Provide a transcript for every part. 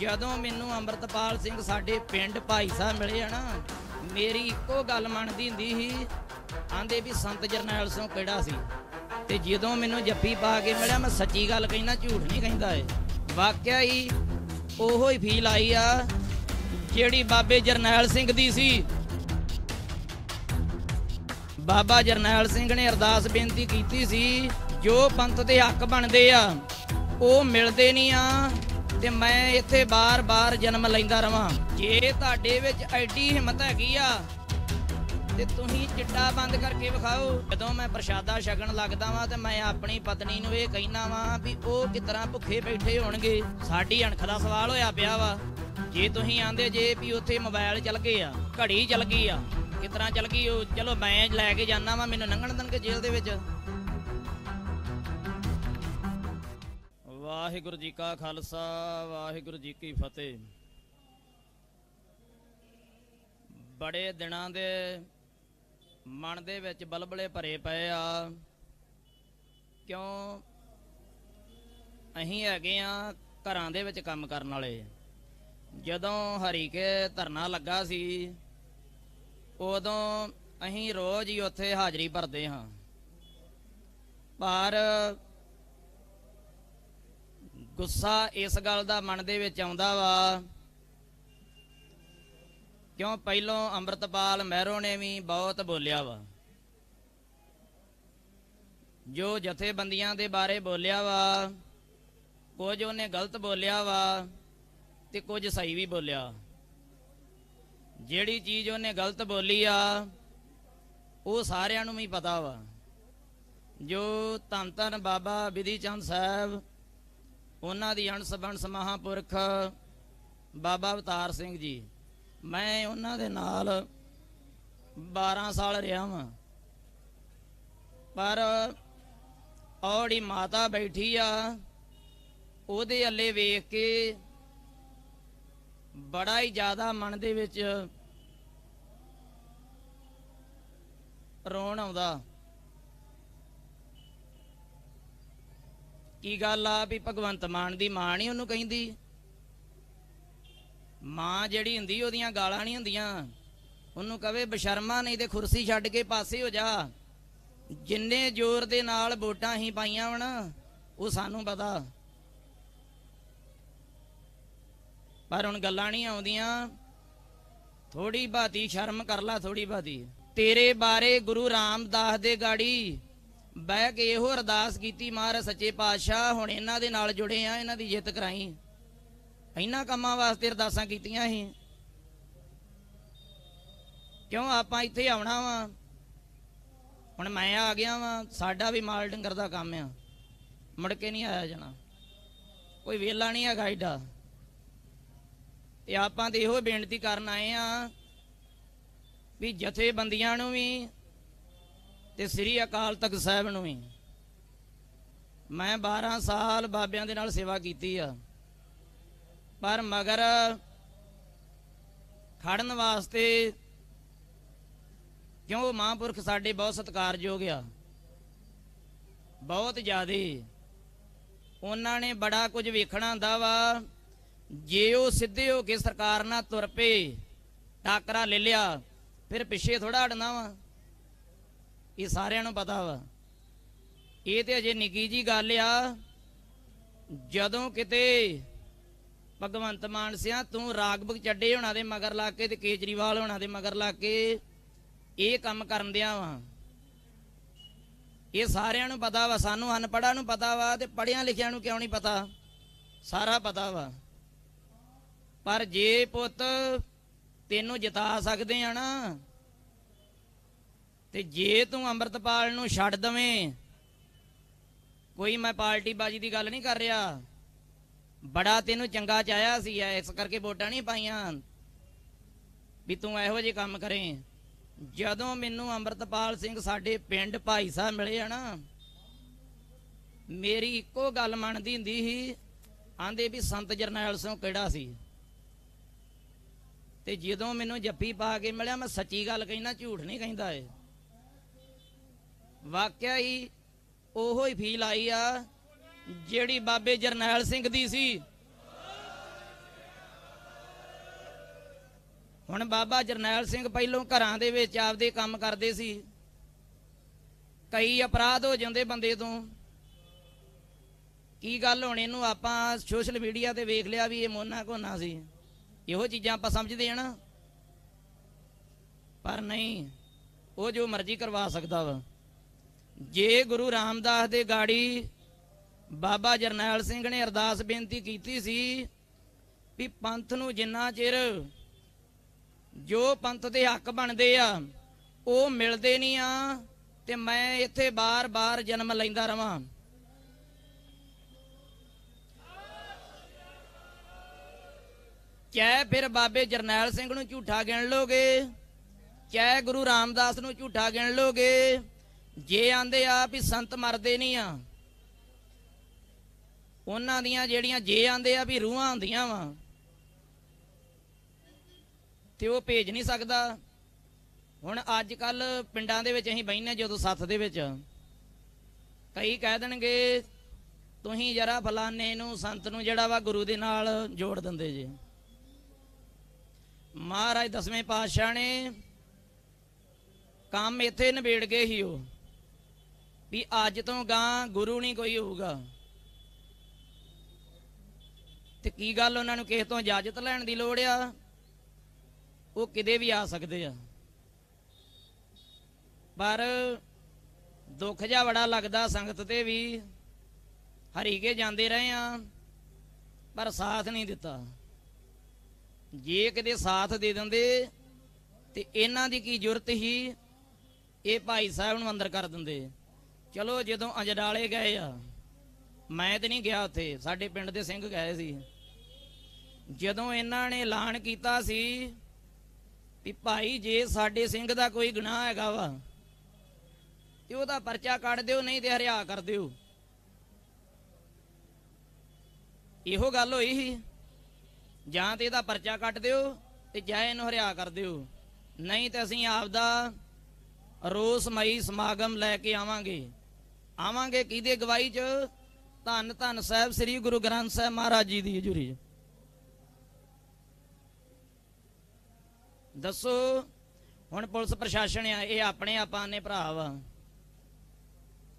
ਜਦੋਂ ਮੈਨੂੰ ਅੰਮ੍ਰਿਤਪਾਲ ਸਿੰਘ ਸਾਡੇ ਪਿੰਡ ਭਾਈ ਸਾਹਿਬ ਮਿਲੇ ਆ ਨਾ ਮੇਰੀ ਇੱਕੋ ਗੱਲ ਮੰਨਦੀ ਹੁੰਦੀ ਸੀ ਆਂਦੇ ਵੀ ਸੰਤ ਜਰਨੈਲ ਸਿੰਘ ਕਿਹੜਾ ਸੀ ਤੇ ਜਦੋਂ ਮੈਨੂੰ ਜੱਫੀ ਪਾ ਕੇ ਮਿਲਿਆ ਮੈਂ ਸੱਚੀ ਗੱਲ ਕਹਿੰਦਾ ਝੂਠ ਨਹੀਂ ਕਹਿੰਦਾ ਏ ਵਾਕਿਆ ਹੀ ਉਹੋ ਹੀ ਫੀਲ ਆਈ ਆ ਜਿਹੜੀ ਬਾਬੇ ਜਰਨੈਲ ਸਿੰਘ ਦੀ ਸੀ ਬਾਬਾ ਜਰਨੈਲ ਸਿੰਘ ਨੇ ਅਰਦਾਸ ਬੇਨਤੀ ਕੀਤੀ ਸੀ ਜੋ ਪੰਥ ਦੇ ਹੱਕ ਬਣਦੇ ਆ ਉਹ ਮਿਲਦੇ ਨਹੀਂ ਆ ਤੇ ਮੈਂ ਇੱਥੇ ਬਾਰ-ਬਾਰ ਜਨਮ ਲੈਂਦਾ ਰਵਾਂ ਜੇ ਤੁਹਾਡੇ ਵਿੱਚ ਐਡੀ ਹਿੰਮਤ ਹੈਗੀ ਆ ਤੇ ਤੁਸੀਂ ਚਿੱਟਾ ਬੰਦ ਕਰਕੇ ਵਿਖਾਓ ਜਦੋਂ ਮੈਂ ਪ੍ਰਸ਼ਾਦਾ ਛਕਣ ਲੱਗਦਾ ਵਾਂ ਤੇ ਮੈਂ ਆਪਣੀ ਪਤਨੀ ਨੂੰ ਇਹ ਕਹਿਣਾ ਵਾਂ ਵੀ ਉਹ ਕਿਤਰਾ ਭੁੱਖੇ ਬੈਠੇ ਹੋਣਗੇ ਸਾਡੀ ਅਣਖ ਦਾ ਸਵਾਲ ਹੋਇਆ ਪਿਆ ਵਾ ਜੇ ਤੁਸੀਂ ਆਂਦੇ ਜੇ ਵੀ ਉੱਥੇ ਮੋਬਾਈਲ ਚੱਲ ਗਏ ਆ ਘੜੀ ਚੱਲ ਗਈ ਆ ਕਿਤਰਾ ਚੱਲ ਗਈ ਉਹ ਚਲੋ ਮੈਂ ਲੈ ਕੇ ਜਾਣਾ ਵਾਂ ਮੈਨੂੰ ਲੰਘਣ ਦੇਣਗੇ ਜੇਲ੍ਹ ਦੇ ਵਿੱਚ ਵਾਹਿਗੁਰੂ ਜੀ ਕਾ ਖਾਲਸਾ ਵਾਹਿਗੁਰੂ ਜੀ ਕੀ ਫਤਿਹ ਬੜੇ ਦਿਨਾਂ ਦੇ ਮਨ ਦੇ ਵਿੱਚ ਬਲਬਲੇ ਭਰੇ ਪਏ ਆ ਕਿਉਂ ਅਸੀਂ ਹੈਗੇ ਆ ਘਰਾਂ ਦੇ ਵਿੱਚ ਕੰਮ ਕਰਨ ਵਾਲੇ ਜਦੋਂ ਹਰੀਕੇ ਧਰਨਾ ਲੱਗਾ ਸੀ ਉਦੋਂ ਅਸੀਂ ਰੋਜ਼ ਹੀ ਉੱਥੇ ਹਾਜ਼ਰੀ ਭਰਦੇ ਹਾਂ ਪਰ ਗੁੱਸਾ ਇਸ ਗੱਲ ਦਾ ਮਨ ਦੇ ਵਿੱਚ ਆਉਂਦਾ ਵਾ ਕਿਉਂ ਪਹਿਲੋਂ ਅੰਮ੍ਰਿਤਪਾਲ ਮਹਿਰੋ ਨੇ ਵੀ ਬਹੁਤ ਬੋਲਿਆ ਵਾ ਜੋ ਜਥੇਬੰਦੀਆਂ ਦੇ ਬਾਰੇ ਬੋਲਿਆ ਵਾ ਕੁਝ ਉਹਨੇ ਗਲਤ ਬੋਲਿਆ ਵਾ ਤੇ ਕੁਝ ਸਹੀ ਵੀ ਬੋਲਿਆ ਜਿਹੜੀ ਚੀਜ਼ ਉਹਨੇ ਗਲਤ ਬੋਲੀ ਆ ਉਹ ਸਾਰਿਆਂ ਨੂੰ ਵੀ ਪਤਾ ਵਾ ਜੋ ਧੰਨ ਧੰਨ ਬਾਬਾ ਵਿਧੀ ਚੰਦ ਸਾਹਿਬ ਉਹਨਾਂ ਦੀ ਅਣਸ ਬਣਸ ਮਹਾਪੁਰਖ ਬਾਬਾ ਅਵਤਾਰ ਸਿੰਘ ਜੀ ਮੈਂ ਉਹਨਾਂ ਦੇ ਨਾਲ 12 ਸਾਲ ਰਿਹਾ ਹਾਂ ਪਰ ਔੜੀ ਮਾਤਾ ਬੈਠੀ ਆ ਉਹਦੇ ਅੱਲੇ ਵੇਖ ਕੇ ਬੜਾ ਹੀ ਜ਼ਿਆਦਾ ਮਨ ਦੇ ਵਿੱਚ ਰੋਣ ਆਉਂਦਾ ਕੀ ਗੱਲ ਆ ਵੀ ਭਗਵੰਤ ਮਾਨ ਦੀ ਮਾਂ ਨਹੀਂ ਉਹਨੂੰ ਕਹਿੰਦੀ ਮਾਂ ਜਿਹੜੀ ਹੁੰਦੀ ਉਹਦੀਆਂ ਗਾਲਾਂ ਨਹੀਂ ਹੁੰਦੀਆਂ ਉਹਨੂੰ ਕਵੇ ਬਸ਼ਰਮਾ ਨਹੀਂ ਤੇ ਖੁਰਸੀ ਛੱਡ ਕੇ ਪਾਸੇ ਹੋ ਜਾ ਜਿੰਨੇ ਜ਼ੋਰ ਦੇ ਨਾਲ ਵੋਟਾਂ ਹੀ ਪਾਈਆਂ ਵਣ ਉਹ ਸਾਨੂੰ ਪਤਾ ਪਰ ਹੁਣ ਗੱਲਾਂ ਨਹੀਂ ਆਉਂਦੀਆਂ ਥੋੜੀ ਬਾਤੀ ਸ਼ਰਮ ਕਰ ਲੈ ਥੋੜੀ ਬਾਤੀ ਤੇਰੇ ਬਾਰੇ ਗੁਰੂ ਰਾਮਦਾਸ ਦੇ ਗਾੜੀ ਬਹਿ ਕੇ ਇਹੋ ਅਰਦਾਸ ਕੀਤੀ ਮਹਾਰਾ ਸੱਚੇ ਪਾਤਸ਼ਾਹ ਹੁਣ ਇਹਨਾਂ ਦੇ ਨਾਲ ਜੁੜੇ ਆ ਇਹਨਾਂ ਦੀ ਜਿੱਤ ਕਰਾਈ ਇਹਨਾਂ ਕੰਮਾਂ ਵਾਸਤੇ ਅਰਦਾਸਾਂ ਕੀਤੀਆਂ ਸੀ ਕਿਉਂ ਆਪਾਂ ਇੱਥੇ ਆਉਣਾ ਵਾ ਹੁਣ ਮੈਂ ਆ ਗਿਆ ਵਾ ਸਾਡਾ ਵੀ ਮਾਲ ਡੰਗਰ ਦਾ ਕੰਮ ਆ ਮੁੜ ਕੇ ਨਹੀਂ ਆਇਆ ਜਾਣਾ ਕੋਈ ਵੇਲਾ ਨਹੀਂ ਹੈਗਾ ਏਡਾ ਤੇ ਆਪਾਂ ਤੇ ਇਹੋ ਬੇਨਤੀ ਕਰਨ ਆਏ ਆ ਵੀ ਜਥੇਬੰਦੀਆਂ ਨੂੰ ਵੀ ਤੇ ਸ੍ਰੀ ਅਕਾਲ ਤਖਤ ਸਾਹਿਬ ਨੂੰ ਵੀ ਮੈਂ 12 ਸਾਲ ਬਾਬਿਆਂ ਦੇ ਨਾਲ ਸੇਵਾ ਕੀਤੀ ਆ ਪਰ ਮਗਰ ਖੜਨ ਵਾਸਤੇ ਕਿਉਂ ਮਹਾਂਪੁਰਖ ਸਾਡੇ ਬਹੁਤ ਸਤਿਕਾਰਯੋਗ ਆ ਬਹੁਤ ਜ਼ਿਆਦੇ ਉਹਨਾਂ ਨੇ ਬੜਾ ਕੁਝ ਵੇਖਣਾ ਹੁੰਦਾ ਵਾ ਜੇ ਉਹ ਸਿੱਧੇ ਹੋ ਕੇ ਸਰਕਾਰ ਨਾਲ ਤੁਰ ਪਏ ਟਾਕਰਾ ਲੈ ਲਿਆ ਫਿਰ ਪਿੱਛੇ ਥੋੜਾ ਹਟਣਾ ਵਾ ਇਹ ਸਾਰਿਆਂ ਨੂੰ ਪਤਾ ਵਾ ਇਹ ਤੇ ਅਜੇ ਨਿੱਕੀ ਜੀ ਗੱਲ ਆ ਜਦੋਂ ਕਿਤੇ ਭਗਵੰਤ ਮਾਨ ਸਿਆ ਤੂੰ ਰਾਗਬਕ ਚੱਡੇ ਹੋਣਾ ਦੇ ਮਗਰ ਲਾ ਕੇ ਤੇ ਕੇਜਰੀਵਾਲ ਹੋਣਾ ਦੇ ਮਗਰ ਲਾ ਕੇ ਇਹ ਕੰਮ ਕਰਨ ਦਿਆਂ ਵਾ ਇਹ ਸਾਰਿਆਂ ਨੂੰ ਪਤਾ ਵਾ ਸਾਨੂੰ ਅਨਪੜਾਂ ਨੂੰ ਪਤਾ ਵਾ ਤੇ ਪੜਿਆਂ ਲਿਖਿਆਂ ਨੂੰ ਕਿਉਂ ਨਹੀਂ ਪਤਾ ਸਾਰਾ ਪਤਾ ਵਾ ਪਰ ਜੇ ਪੁੱਤ ਤੈਨੂੰ ਜਿਤਾ ਸਕਦੇ ਆ ਨਾ ਤੇ ਜੇ ਤੂੰ ਅੰਮ੍ਰਿਤਪਾਲ ਨੂੰ ਛੱਡ ਦਵੇਂ ਕੋਈ ਮੈਂ ਪਾਰਟੀ ਬਾਜੀ ਦੀ ਗੱਲ ਨਹੀਂ ਕਰ ਰਿਹਾ ਬੜਾ ਤੈਨੂੰ ਚੰਗਾ ਚਾਇਆ ਸੀ ਐ ਇਸ ਕਰਕੇ ਵੋਟਾਂ ਨਹੀਂ ਪਾਈਆਂ ਵੀ ਤੂੰ ਇਹੋ ਜਿਹੇ ਕੰਮ ਕਰੇ ਜਦੋਂ ਮੈਨੂੰ ਅੰਮ੍ਰਿਤਪਾਲ ਸਿੰਘ ਸਾਡੇ ਪਿੰਡ ਭਾਈ ਸਾਹਿਬ ਮਿਲੇ ਆ ਨਾ ਮੇਰੀ ਇੱਕੋ ਗੱਲ ਮੰਨਦੀ ਹੁੰਦੀ ਸੀ ਆਂਦੇ ਵੀ ਸੰਤ ਜਰਨੈਲ ਸਿੰਘ ਕਿਹੜਾ ਸੀ ਤੇ ਜਦੋਂ ਮੈਨੂੰ ਜੱਫੀ ਪਾ ਕੇ ਮਿਲਿਆ ਮੈਂ ਸੱਚੀ ਗੱਲ ਕਹਿੰਦਾ ਝੂਠ ਨਹੀਂ ਕਹਿੰਦਾ ਏ ਵਾਕਿਆ ਹੀ ਉਹੋ ਹੀ ਫੀਲ ਆਈ ਆ ਜਿਹੜੀ ਬਾਬੇ ਜਰਨੈਲ ਸਿੰਘ ਦੀ ਸੀ ਹੁਣ ਬਾਬਾ ਜਰਨੈਲ ਸਿੰਘ ਪਹਿਲੋਂ ਘਰਾਂ ਦੇ ਵਿੱਚ ਆਪਦੇ ਕੰਮ ਕਰਦੇ ਸੀ ਕਈ ਅਪਰਾਧ ਹੋ ਜਾਂਦੇ ਬੰਦੇ ਤੋਂ ਕੀ ਗੱਲ ਹੁਣ ਇਹਨੂੰ ਆਪਾਂ ਸੋਸ਼ਲ ਮੀਡੀਆ ਤੇ ਵੇਖ ਲਿਆ ਵੀ ਇਹ ਮੋਨਾ ਕੋਨਾ ਸੀ ਇਹੋ ਚੀਜ਼ਾਂ ਆਪਾਂ ਸਮਝਦੇ ਆ ਨਾ ਪਰ ਨਹੀਂ ਉਹ ਜੋ ਮਰਜ਼ੀ ਕਰਵਾ ਸਕਦਾ ਵਾ ਜੇ ਗੁਰੂ ਰਾਮਦਾਸ ਦੇ ਗਾੜੀ ਬਾਬਾ ਜਰਨੈਲ ਸਿੰਘ ਨੇ ਅਰਦਾਸ ਬੇਨਤੀ ਕੀਤੀ ਸੀ ਵੀ ਪੰਥ ਨੂੰ ਜਿੰਨਾ ਚਿਰ ਜੋ ਪੰਥ ਦੇ ਹੱਕ ਬਣਦੇ ਆ ਉਹ ਮਿਲਦੇ ਨਹੀਂ ਆ ਤੇ ਮੈਂ ਇੱਥੇ ਬਾਰ-ਬਾਰ ਜਨਮ ਲੈਂਦਾ ਰਵਾਂ ਕਿਆ ਫਿਰ ਬਾਬੇ ਜਰਨੈਲ ਸਿੰਘ ਨੂੰ ਝੂਠਾ ਗਿਣ ਲੋਗੇ ਕਿਆ ਗੁਰੂ ਰਾਮਦਾਸ ਨੂੰ ਝੂਠਾ ਗਿਣ ਲੋਗੇ ਜੇ ਆਂਦੇ ਆ ਵੀ ਸੰਤ ਮਰਦੇ ਨਹੀਂ ਆ ਉਹਨਾਂ ਦੀਆਂ ਜਿਹੜੀਆਂ ਜੇ ਆਂਦੇ ਆ ਵੀ ਰੂਹਾਂ ਹੁੰਦੀਆਂ ਵਾ ਤੇ ਉਹ ਭੇਜ ਨਹੀਂ ਸਕਦਾ ਹੁਣ ਅੱਜ ਕੱਲ ਪਿੰਡਾਂ ਦੇ ਵਿੱਚ ਅਸੀਂ ਬੈਠਨੇ ਜਦੋਂ ਸੱਥ ਦੇ ਵਿੱਚ ਕਈ ਕਹਿ ਦੇਣਗੇ ਤੁਸੀਂ ਜਰਾ ਫਲਾਣੇ ਨੂੰ ਸੰਤ ਨੂੰ ਜਿਹੜਾ ਵਾ ਗੁਰੂ ਦੇ ਨਾਲ ਜੋੜ ਦਿੰਦੇ ਜੀ ਮਹਾਰਾਜ ਦਸਵੇਂ ਪਾਤਸ਼ਾਹ ਨੇ ਕੰਮ ਇੱਥੇ ਨਿਬੇੜ ਗਏ ਹੀ ਉਹ ਵੀ ਅੱਜ ਤੋਂ ਗਾਂ ਗੁਰੂ ਨਹੀਂ ਕੋਈ ਹੋਊਗਾ ਤੇ ਕੀ ਗੱਲ ਉਹਨਾਂ ਨੂੰ ਕਿਸੇ ਤੋਂ ਇਜਾਜ਼ਤ ਲੈਣ ਦੀ ਲੋੜ ਆ ਉਹ ਕਿਤੇ ਵੀ ਆ ਸਕਦੇ ਆ ਪਰ ਦੁੱਖ ਜਾ ਬੜਾ ਲੱਗਦਾ ਸੰਗਤ ਤੇ ਵੀ ਹਰੀ ਕੇ ਜਾਂਦੇ ਰਹੇ ਆ ਪਰ ਸਾਥ ਨਹੀਂ ਦਿੱਤਾ ਜੇ ਕਿਤੇ ਸਾਥ ਦੇ ਦਿੰਦੇ ਤੇ ਇਹਨਾਂ ਦੀ ਕੀ ਜ਼ਰੂਰਤ ਹੀ ਇਹ ਭਾਈ ਸਾਹਿਬ ਨੂੰ ਅੰਦਰ ਕਰ ਦਿੰਦੇ ਚਲੋ ਜਦੋਂ ਅਜਡਾਲੇ ਗਏ ਆ ਮੈਂ ਤੇ ਨਹੀਂ ਗਿਆ ਉੱਥੇ ਸਾਡੇ ਪਿੰਡ ਦੇ ਸਿੰਘ ਗਏ ਸੀ ਜਦੋਂ ਇਹਨਾਂ ਨੇ ਐਲਾਨ ਕੀਤਾ ਸੀ ਵੀ ਭਾਈ ਜੇ ਸਾਡੇ ਸਿੰਘ ਦਾ ਕੋਈ ਗੁਨਾਹ ਹੈਗਾ ਵਾ ਤੇ ਉਹਦਾ ਪਰਚਾ ਕੱਢ ਦਿਓ ਨਹੀਂ ਤੇ ਹਰਿਆ ਕਰ ਦਿਓ ਇਹੋ ਗੱਲ ਹੋਈ ਸੀ ਜਾਂ ਤੇ ਇਹਦਾ ਪਰਚਾ ਕੱਢ ਦਿਓ ਤੇ ਜਾਂ ਇਹਨੂੰ ਹਰਿਆ ਕਰ ਦਿਓ ਨਹੀਂ ਤੇ ਅਸੀਂ ਆਪ ਦਾ ਰੋਸਮਈ ਸਮਾਗਮ ਲੈ ਕੇ ਆਵਾਂਗੇ ਆਵਾਂਗੇ ਕਿਹਦੇ ਗਵਾਹੀ 'ਚ ਧੰਨ ਧੰਨ ਸਾਹਿਬ ਸ੍ਰੀ ਗੁਰੂ ਗ੍ਰੰਥ ਸਾਹਿਬ ਮਹਾਰਾਜ ਜੀ ਦੀ ਹਜ਼ੂਰੀ 'ਚ ਦੱਸੋ ਹੁਣ ਪੁਲਿਸ ਪ੍ਰਸ਼ਾਸਨ ਆ ਇਹ ਆਪਣੇ ਆਪਾਂ ਨੇ ਭਰਾ ਵਾ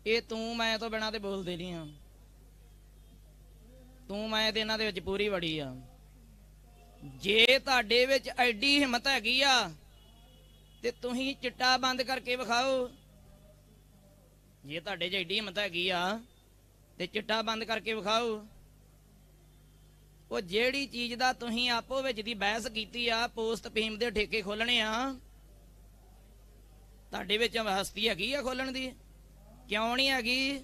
ਇਹ ਤੂੰ ਮੈਂ ਤੋਂ ਬਿਨਾ ਤੇ ਬੋਲਦੇ ਨਹੀਂ ਆ ਤੂੰ ਮੈਂ ਤੇ ਇਹਨਾਂ ਦੇ ਵਿੱਚ ਪੂਰੀ ਵੜੀ ਆ ਜੇ ਤੁਹਾਡੇ ਵਿੱਚ ਐਡੀ ਹਿੰਮਤ ਹੈਗੀ ਆ ਤੇ ਤੁਸੀਂ ਚਿੱਟਾ ਬੰਦ ਕਰਕੇ ਵਿਖਾਓ ਜੇ ਤੁਹਾਡੇ ਜਿਹੀ ਐਡੀ ਹਿੰਮਤ ਹੈਗੀ ਆ ਤੇ ਚਿੱਟਾ ਬੰਦ ਕਰਕੇ ਵਿਖਾਓ ਉਹ ਜਿਹੜੀ ਚੀਜ਼ ਦਾ ਤੁਸੀਂ ਆਪੋ ਵਿੱਚ ਦੀ ਬਹਿਸ ਕੀਤੀ ਆ ਪੋਸਟ ਪੀਮ ਦੇ ਠੇਕੇ ਖੋਲਣੇ ਆ ਤੁਹਾਡੇ ਵਿੱਚ ਹਸਤੀ ਹੈਗੀ ਆ ਖੋਲਣ ਦੀ ਕਿਉਂ ਨਹੀਂ ਹੈਗੀ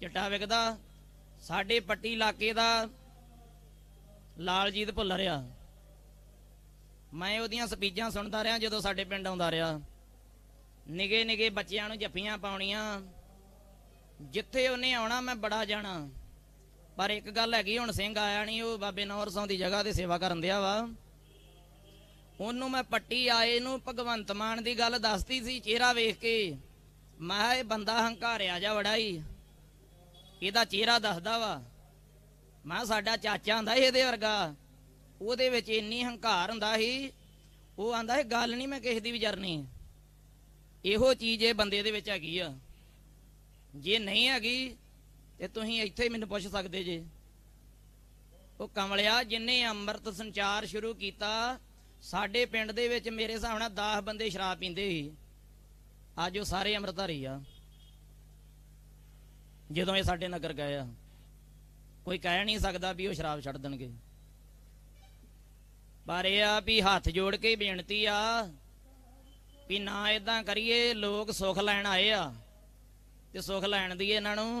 ਚਿੱਟਾ ਵਿਕਦਾ ਸਾਡੇ ਪੱਟੀ ਇਲਾਕੇ ਦਾ ਲਾਲਜੀਤ ਭੁੱਲ ਰਿਆ ਮੈਂ ਉਹਦੀਆਂ ਸਪੀਚਾਂ ਸੁਣਦਾ ਰਿਹਾ ਜਦੋਂ ਸਾਡੇ ਪਿੰਡ ਆਉਂਦਾ ਰਿਹਾ ਨਿਗੇ ਨਿਗੇ ਬੱਚਿਆਂ ਨੂੰ ਜੱਫੀਆਂ ਪਾਉਣੀਆਂ ਜਿੱਥੇ ਉਹਨੇ ਆਉਣਾ ਮੈਂ ਬੜਾ ਜਾਣਾ ਪਰ ਇੱਕ ਗੱਲ ਹੈਗੀ ਹੁਣ ਸਿੰਘ ਆਇਆ ਨਹੀਂ ਉਹ ਬਾਬੇ ਨੌਰ ਸਿੰਘ ਦੀ ਜਗ੍ਹਾ ਤੇ ਸੇਵਾ ਕਰਨ ਦਿਆ ਵਾ ਉਹਨੂੰ ਮੈਂ ਪੱਟੀ ਆਏ ਨੂੰ ਭਗਵੰਤ ਮਾਨ ਦੀ ਗੱਲ ਦੱਸਤੀ ਸੀ ਚਿਹਰਾ ਵੇਖ ਕੇ ਮੈਂ ਇਹ ਬੰਦਾ ਹੰਕਾਰਿਆ ਜਾ ਵੜਾਈ ਇਹਦਾ ਚਿਹਰਾ ਦੱਸਦਾ ਵਾ ਮੈਂ ਸਾਡਾ ਚਾਚਾ ਹੁੰਦਾ ਇਹਦੇ ਵਰਗਾ ਉਹਦੇ ਵਿੱਚ ਇੰਨੀ ਹੰਕਾਰ ਹੁੰਦਾ ਸੀ ਉਹ ਆਂਦਾ ਹੈ ਗੱਲ ਨਹੀਂ ਮੈਂ ਕਿਸੇ ਦੀ ਵੀ ਜਰਨੀ ਇਹੋ ਚੀਜ਼ ਇਹ ਬੰਦੇ ਦੇ ਵਿੱਚ ਹੈਗੀ ਆ ਜੇ ਨਹੀਂ ਹੈਗੀ ਤੇ ਤੁਸੀਂ ਇੱਥੇ ਹੀ ਮੈਨੂੰ ਪੁੱਛ ਸਕਦੇ ਜੇ ਉਹ ਕਮਲਿਆ ਜਿਨੇ ਅੰਮ੍ਰਿਤ ਸੰਚਾਰ ਸ਼ੁਰੂ ਕੀਤਾ ਸਾਡੇ ਪਿੰਡ ਦੇ ਵਿੱਚ ਮੇਰੇ ਹਿਸਾਬ ਨਾਲ 10 ਬੰਦੇ ਸ਼ਰਾਬ ਪੀਂਦੇ ਸੀ ਅੱਜ ਉਹ ਸਾਰੇ ਅੰਮ੍ਰਿਤਧਾਰੀ ਆ ਜਦੋਂ ਇਹ ਸਾਡੇ ਨਗਰ ਗਏ ਆ ਕੋਈ ਕਹਿ ਨਹੀਂ ਸਕਦਾ ਵੀ ਉਹ ਸ਼ਰਾਬ ਛੱਡ ਦੇਣਗੇ ਪਰ ਇਹ ਆ ਵੀ ਹੱਥ ਜੋੜ ਕੇ ਬੇਨਤੀ ਆ ਵੀ ਨਾ ਇਦਾਂ ਕਰੀਏ ਲੋਕ ਸੁਖ ਲੈਣ ਆਏ ਆ ਤੇ ਸੁਖ ਲੈਣ ਦੀ ਇਹਨਾਂ ਨੂੰ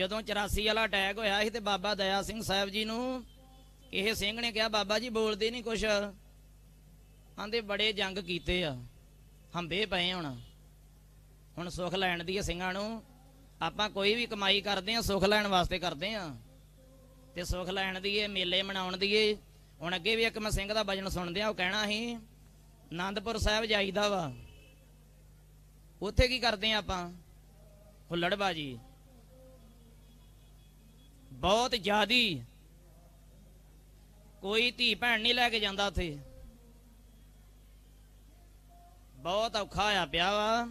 ਜਦੋਂ 84 ਵਾਲਾ ਅਟੈਕ ਹੋਇਆ ਸੀ ਤੇ ਬਾਬਾ ਦਇਆ ਸਿੰਘ ਸਾਹਿਬ ਜੀ ਨੂੰ ਇਹ ਸਿੰਘ ਨੇ ਕਿਹਾ ਬਾਬਾ ਜੀ ਬੋਲਦੇ ਨਹੀਂ ਕੁਛ ਆਂਦੇ ਬੜੇ ਜੰਗ ਕੀਤੇ ਆ ਹੰਬੇ ਪਏ ਹੁਣ ਹੁਣ ਸੁਖ ਲੈਣ ਦੀ ਸਿੰਘਾਂ ਨੂੰ ਆਪਾਂ ਕੋਈ ਵੀ ਕਮਾਈ ਕਰਦੇ ਆ ਸੁਖ ਲੈਣ ਵਾਸਤੇ ਕਰਦੇ ਆ ਤੇ ਸੁਖ ਲੈਣ ਦੀ ਇਹ ਮੇਲੇ ਮਨਾਉਣ ਦੀ ਇਹ ਹੁਣ ਅੱਗੇ ਵੀ ਇੱਕ ਮੈਂ ਸਿੰਘ ਦਾ ਬਜਨ ਸੁਣਦੇ ਆ ਉਹ ਕਹਿਣਾ ਸੀ ਆਨੰਦਪੁਰ ਸਾਹਿਬ ਜਾਈਦਾ ਵਾ ਉੱਥੇ ਕੀ ਕਰਦੇ ਆ ਆਪਾਂ ਜੀ ਬਹੁਤ ਜ਼ਿਆਦੀ ਕੋਈ ਧੀ ਭੈਣ ਨਹੀਂ ਲੈ ਕੇ ਜਾਂਦਾ ਉੱਥੇ ਬਹੁਤ ਔਖਾ ਆ ਪਿਆ ਵਾ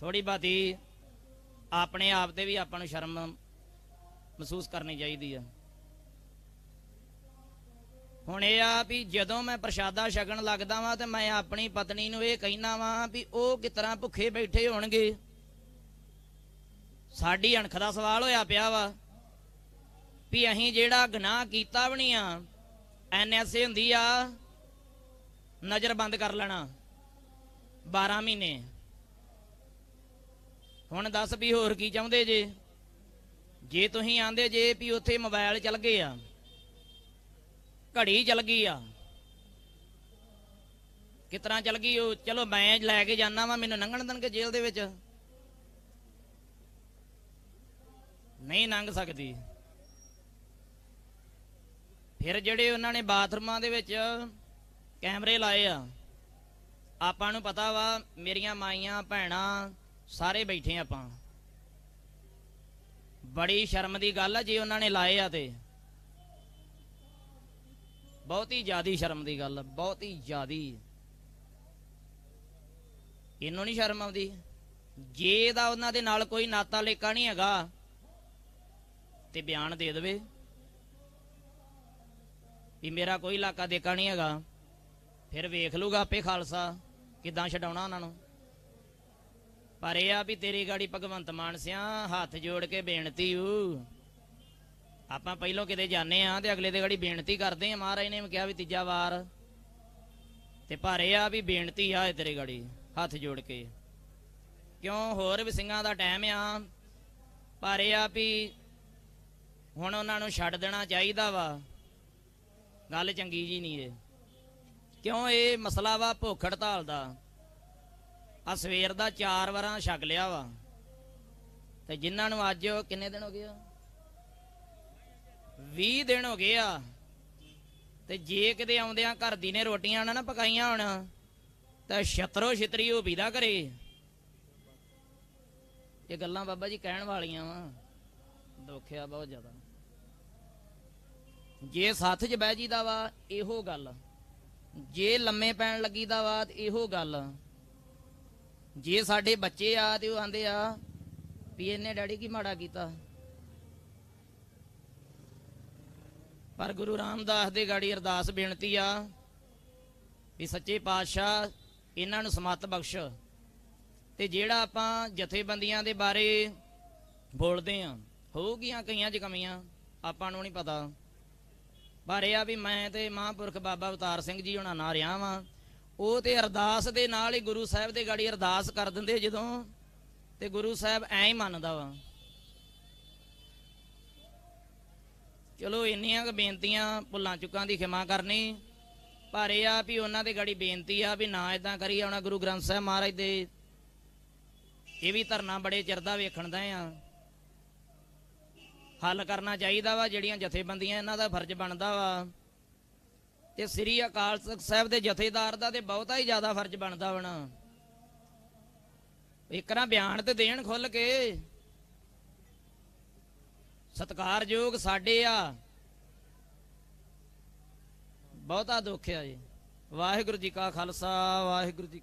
ਥੋੜੀ ਬਾਤੀ ਆਪਣੇ ਆਪ ਤੇ ਵੀ ਆਪਾਂ ਨੂੰ ਸ਼ਰਮ ਮਹਿਸੂਸ ਕਰਨੀ ਚਾਹੀਦੀ ਆ ਹੁਣ ਇਹ ਆ ਵੀ ਜਦੋਂ ਮੈਂ ਪ੍ਰਸ਼ਾਦਾ ਛਕਣ ਲੱਗਦਾ ਵਾਂ ਤੇ ਮੈਂ ਆਪਣੀ ਪਤਨੀ ਨੂੰ ਇਹ ਕਹਿਣਾ ਵਾਂ ਵੀ ਉਹ ਕਿਤਰਾ ਭੁੱਖੇ ਬੈਠੇ ਹੋਣਗੇ ਸਾਡੀ ਅਣਖ ਦਾ ਸਵਾਲ ਹੋਇਆ ਪਿਆ ਵਾ ਵੀ ਅਸੀਂ ਜਿਹੜਾ ਗੁਨਾਹ ਕੀਤਾ ਵੀ ਨਹੀਂ ਆ ਐਨਐਸਏ ਹੁੰਦੀ ਆ ਨਜ਼ਰ ਬੰਦ ਕਰ ਲੈਣਾ 12 ਮਹੀਨੇ ਹੁਣ ਦੱਸ ਵੀ ਹੋਰ ਕੀ ਚਾਹੁੰਦੇ ਜੇ ਜੇ ਤੁਸੀਂ ਆਂਦੇ ਜੇ ਵੀ ਉੱਥੇ ਮੋਬਾਈਲ ਚੱਲ ਗਏ ਆ ਘੜੀ ਚਲ ਗਈ ਆ ਕਿਤਨਾ ਚਲ ਗਈ ਉਹ ਚਲੋ ਮੈਂ ਲੈ ਕੇ ਜਾਣਾ ਵਾ ਮੈਨੂੰ ਲੰਘਣ ਦੇਣਗੇ ਜੇਲ੍ਹ ਦੇ ਵਿੱਚ ਨਹੀਂ ਲੰਘ ਸਕਦੀ ਫਿਰ ਜਿਹੜੇ ਉਹਨਾਂ ਨੇ ਬਾਥਰੂਮਾਂ ਦੇ ਵਿੱਚ ਕੈਮਰੇ ਲਾਏ ਆ ਆਪਾਂ ਨੂੰ ਪਤਾ ਵਾ ਮੇਰੀਆਂ ਮਾਈਆਂ ਭੈਣਾਂ ਸਾਰੇ ਬੈਠੇ ਆਪਾਂ ਬੜੀ ਸ਼ਰਮ ਦੀ ਗੱਲ ਆ ਜੇ ਉਹਨਾਂ ਨੇ ਲਾਏ ਆ ਤੇ ਬਹੁਤ ਹੀ ਜ਼ਿਆਦੀ ਸ਼ਰਮ ਦੀ ਗੱਲ ਬਹੁਤ ਹੀ ਜ਼ਿਆਦੀ ਇਹਨੂੰ ਨਹੀਂ ਸ਼ਰਮ ਆਉਂਦੀ ਜੇ ਦਾ ਉਹਨਾਂ ਦੇ ਨਾਲ ਕੋਈ ਨਾਤਾ ਲੇਕਾ ਨਹੀਂ ਹੈਗਾ ਤੇ ਬਿਆਨ ਦੇ ਦੇਵੇ ਵੀ ਮੇਰਾ ਕੋਈ ਇਲਾਕਾ ਦੇਕਾ ਨਹੀਂ ਹੈਗਾ ਫਿਰ ਵੇਖ ਲੂਗਾ ਆਪੇ ਖਾਲਸਾ ਕਿਦਾਂ ਛਡਾਉਣਾ ਉਹਨਾਂ ਨੂੰ ਪਰ ਇਹ ਆ ਵੀ ਤੇਰੀ ਗਾੜੀ ਭਗਵੰਤ ਮਾਨ ਸਿਆ ਹੱਥ ਜੋੜ ਕੇ ਬੇਨਤੀ ਊ ਆਪਾਂ ਪਹਿਲੋਂ ਕਿਤੇ ਜਾਣੇ ਆ ਤੇ ਅਗਲੇ ਦੇ ਗੜੀ ਬੇਨਤੀ ਕਰਦੇ ਆ ਮਹਾਰਾਜ ਨੇ ਕਿਹਾ ਵੀ ਤੀਜਾ ਵਾਰ ਤੇ ਭਾਰੇ ਆ ਵੀ ਬੇਨਤੀ ਆ ਤੇਰੇ ਗੜੀ ਹੱਥ ਜੋੜ ਕੇ ਕਿਉਂ ਹੋਰ ਵੀ ਸਿੰਘਾਂ ਦਾ ਟਾਈਮ ਆ ਭਾਰੇ ਆ ਵੀ ਹੁਣ ਉਹਨਾਂ ਨੂੰ ਛੱਡ ਦੇਣਾ ਚਾਹੀਦਾ ਵਾ ਗੱਲ ਚੰਗੀ ਜੀ ਨਹੀਂ ਇਹ ਕਿਉਂ ਇਹ ਮਸਲਾ ਵਾ ਭੁੱਖ ਹੜਤਾਲ ਦਾ ਆ ਸਵੇਰ ਦਾ ਚਾਰ ਵਾਰਾਂ ਛਕ ਲਿਆ ਵਾ ਤੇ ਜਿਨ੍ਹਾਂ ਨੂੰ ਅੱਜ ਕਿੰਨੇ ਦਿਨ ਹੋ ਗਏ 20 ਦਿਨ ਹੋ ਗਏ ਆ ਤੇ ਜੇ ਕਿਤੇ ਆਉਂਦਿਆਂ ਘਰ ਦੀ ਨੇ ਰੋਟੀਆਂ ਨਾ ਨਾ ਪਕਾਈਆਂ ਹੋਣ ਤਾਂ ਛਤਰੋ ਛਤਰੀ ਉਹ ਪੀਦਾ ਕਰੇ ਇਹ ਗੱਲਾਂ ਬਾਬਾ ਜੀ ਕਹਿਣ ਵਾਲੀਆਂ ਵਾ ਦੁੱਖਿਆ ਬਹੁਤ ਜ਼ਿਆਦਾ ਜੇ ਸਾਥ 'ਚ ਬਹਿ ਜੀਦਾ ਵਾ ਇਹੋ ਗੱਲ ਜੇ ਲੰਮੇ ਪੈਣ ਲੱਗੀਦਾ ਵਾ ਇਹੋ ਗੱਲ ਜੇ ਸਾਡੇ ਬੱਚੇ ਆ ਤੇ ਉਹ ਆਂਦੇ ਆ ਵੀ ਇਹਨੇ ਡੈਡੀ ਕੀ ਮਾੜਾ ਕੀਤਾ ਪਰ ਗੁਰੂ ਰਾਮਦਾਸ ਦੇ ਗਾੜੀ ਅਰਦਾਸ ਬੇਨਤੀ ਆ ਵੀ ਸੱਚੇ ਪਾਤਸ਼ਾਹ ਇਹਨਾਂ ਨੂੰ ਸਮਤ ਬਖਸ਼ ਤੇ ਜਿਹੜਾ ਆਪਾਂ ਜਥੇਬੰਦੀਆਂ ਦੇ ਬਾਰੇ ਬੋਲਦੇ ਆ ਹੋਊਗੀਆਂ ਕਈਆਂ ਚ ਕਮੀਆਂ ਆਪਾਂ ਨੂੰ ਨਹੀਂ ਪਤਾ ਪਰ ਇਹ ਆ ਵੀ ਮੈਂ ਤੇ ਮਹਾਂਪੁਰਖ ਬਾਬਾ ਅਵਤਾਰ ਸਿੰਘ ਜੀ ਹੁਣਾਂ ਨਾਲ ਰਿਹਾ ਵਾਂ ਉਹ ਤੇ ਅਰਦਾਸ ਦੇ ਨਾਲ ਹੀ ਗੁਰੂ ਸਾਹਿਬ ਦੇ ਗਾੜੀ ਅਰਦਾਸ ਕਰ ਦਿੰਦੇ ਜਦੋਂ ਤੇ ਗੁਰੂ ਸਾਹਿਬ ਐਂ ਹੀ ਮੰਨਦਾ ਵਾ ਚਲੋ ਇੰਨੀਆਂ ਕ ਬੇਨਤੀਆਂ ਭੁੱਲਾਂ ਚੁੱਕਾਂ ਦੀ ਖਿਮਾ ਕਰਨੀ ਪਰ ਇਹ ਆ ਵੀ ਉਹਨਾਂ ਦੇ ਗੜੀ ਬੇਨਤੀ ਆ ਵੀ ਨਾ ਇਦਾਂ ਕਰੀ ਆਉਣਾ ਗੁਰੂ ਗ੍ਰੰਥ ਸਾਹਿਬ ਮਹਾਰਾਜ ਦੇ ਇਹ ਵੀ ਧਰਨਾ ਬੜੇ ਚਿਰ ਦਾ ਵੇਖਣ ਦਾ ਆ ਹੱਲ ਕਰਨਾ ਚਾਹੀਦਾ ਵਾ ਜਿਹੜੀਆਂ ਜਥੇਬੰਦੀਆਂ ਇਹਨਾਂ ਦਾ ਫਰਜ਼ ਬਣਦਾ ਵਾ ਤੇ ਸ੍ਰੀ ਅਕਾਲ ਤਖਤ ਸਾਹਿਬ ਦੇ ਜਥੇਦਾਰ ਦਾ ਤੇ ਬਹੁਤਾ ਹੀ ਜ਼ਿਆਦਾ ਫਰਜ਼ ਬਣਦਾ ਵਣਾ ਇੱਕ ਨਾ ਬਿਆਨ ਤੇ ਦੇਣ ਖੁੱਲ ਕੇ ਸਤਕਾਰਯੋਗ ਸਾਡੇ ਆ ਬਹੁਤਾ ਦੁੱਖ ਆ ਜੀ ਵਾਹਿਗੁਰੂ ਜੀ ਕਾ ਖਾਲਸਾ ਵਾਹਿਗੁਰੂ ਜੀ